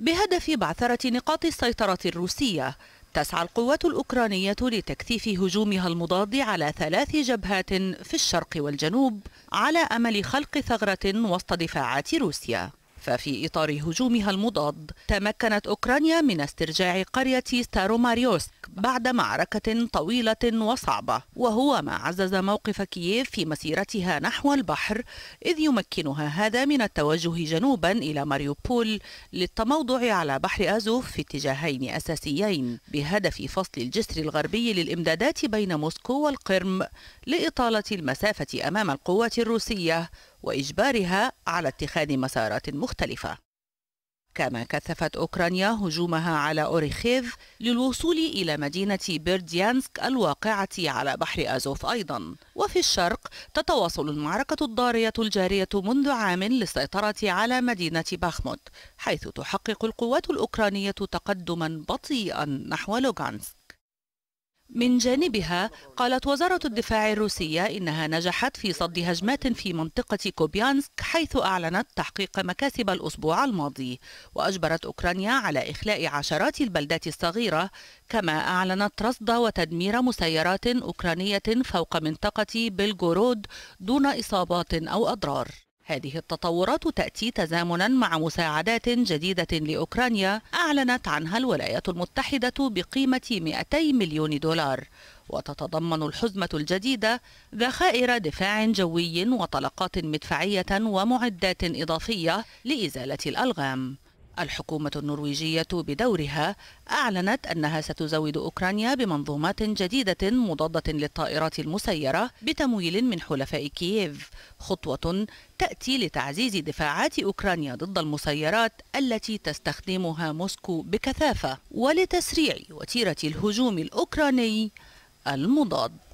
بهدف بعثرة نقاط السيطرة الروسية تسعى القوات الأوكرانية لتكثيف هجومها المضاد على ثلاث جبهات في الشرق والجنوب على أمل خلق ثغرة وسط دفاعات روسيا ففي إطار هجومها المضاد تمكنت أوكرانيا من استرجاع قرية ستاروماريوسك بعد معركة طويلة وصعبة وهو ما عزز موقف كييف في مسيرتها نحو البحر إذ يمكنها هذا من التوجه جنوبا إلى ماريوبول للتموضع على بحر أزوف في اتجاهين أساسيين بهدف فصل الجسر الغربي للإمدادات بين موسكو والقرم لإطالة المسافة أمام القوات الروسية وإجبارها على اتخاذ مسارات مختلفة كما كثفت أوكرانيا هجومها على أوريخيف للوصول إلى مدينة بيرديانسك الواقعة على بحر أزوف أيضا وفي الشرق تتواصل المعركة الضارية الجارية منذ عام للسيطرة على مدينة باخموت حيث تحقق القوات الأوكرانية تقدما بطيئا نحو لوغانسك من جانبها قالت وزارة الدفاع الروسية إنها نجحت في صد هجمات في منطقة كوبيانسك حيث أعلنت تحقيق مكاسب الأسبوع الماضي وأجبرت أوكرانيا على إخلاء عشرات البلدات الصغيرة كما أعلنت رصد وتدمير مسيرات أوكرانية فوق منطقة بلغورود دون إصابات أو أضرار هذه التطورات تأتي تزامنا مع مساعدات جديدة لأوكرانيا أعلنت عنها الولايات المتحدة بقيمة 200 مليون دولار وتتضمن الحزمة الجديدة ذخائر دفاع جوي وطلقات مدفعية ومعدات إضافية لإزالة الألغام الحكومة النرويجية بدورها أعلنت أنها ستزود أوكرانيا بمنظومات جديدة مضادة للطائرات المسيرة بتمويل من حلفاء كييف خطوة تأتي لتعزيز دفاعات أوكرانيا ضد المسيرات التي تستخدمها موسكو بكثافة ولتسريع وتيرة الهجوم الأوكراني المضاد